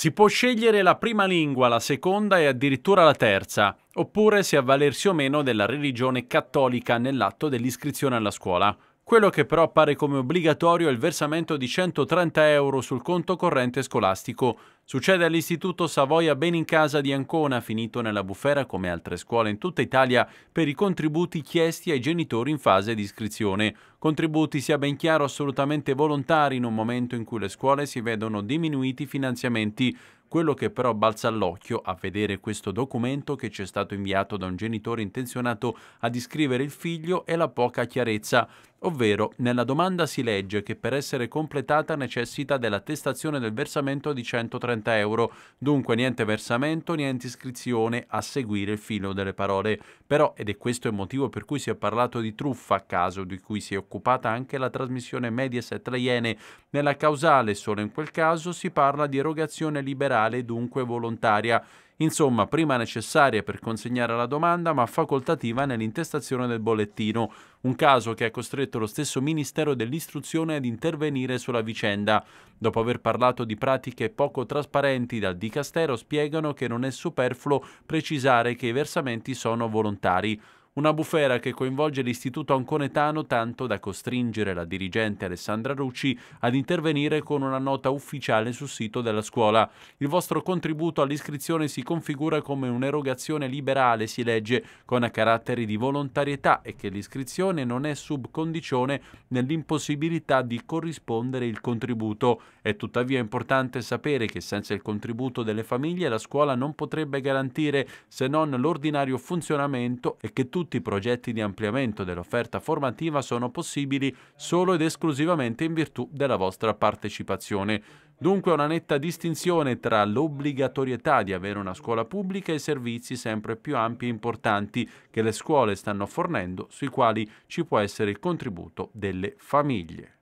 Si può scegliere la prima lingua, la seconda e addirittura la terza, oppure se avvalersi o meno della religione cattolica nell'atto dell'iscrizione alla scuola. Quello che però appare come obbligatorio è il versamento di 130 euro sul conto corrente scolastico Succede all'Istituto Savoia Ben in Casa di Ancona, finito nella bufera come altre scuole in tutta Italia per i contributi chiesti ai genitori in fase di iscrizione. Contributi, sia ben chiaro, assolutamente volontari in un momento in cui le scuole si vedono diminuiti i finanziamenti. Quello che però balza all'occhio a vedere questo documento che ci è stato inviato da un genitore intenzionato ad iscrivere il figlio è la poca chiarezza, ovvero nella domanda si legge che per essere completata necessita dell'attestazione del versamento di 130 130 euro, dunque niente versamento, niente iscrizione a seguire il filo delle parole. Però, ed è questo il motivo per cui si è parlato di truffa a caso, di cui si è occupata anche la trasmissione Mediaset La Iene, nella causale solo in quel caso si parla di erogazione liberale, dunque volontaria Insomma, prima necessaria per consegnare la domanda, ma facoltativa nell'intestazione del bollettino, un caso che ha costretto lo stesso Ministero dell'Istruzione ad intervenire sulla vicenda. Dopo aver parlato di pratiche poco trasparenti dal Dicastero spiegano che non è superfluo precisare che i versamenti sono volontari. Una bufera che coinvolge l'istituto anconetano tanto da costringere la dirigente Alessandra Rucci ad intervenire con una nota ufficiale sul sito della scuola. Il vostro contributo all'iscrizione si configura come un'erogazione liberale, si legge, con caratteri di volontarietà e che l'iscrizione non è subcondizione nell'impossibilità di corrispondere il contributo. È tuttavia importante sapere che senza il contributo delle famiglie la scuola non potrebbe garantire se non l'ordinario funzionamento e che tutti tutti i progetti di ampliamento dell'offerta formativa sono possibili solo ed esclusivamente in virtù della vostra partecipazione. Dunque una netta distinzione tra l'obbligatorietà di avere una scuola pubblica e i servizi sempre più ampi e importanti che le scuole stanno fornendo, sui quali ci può essere il contributo delle famiglie.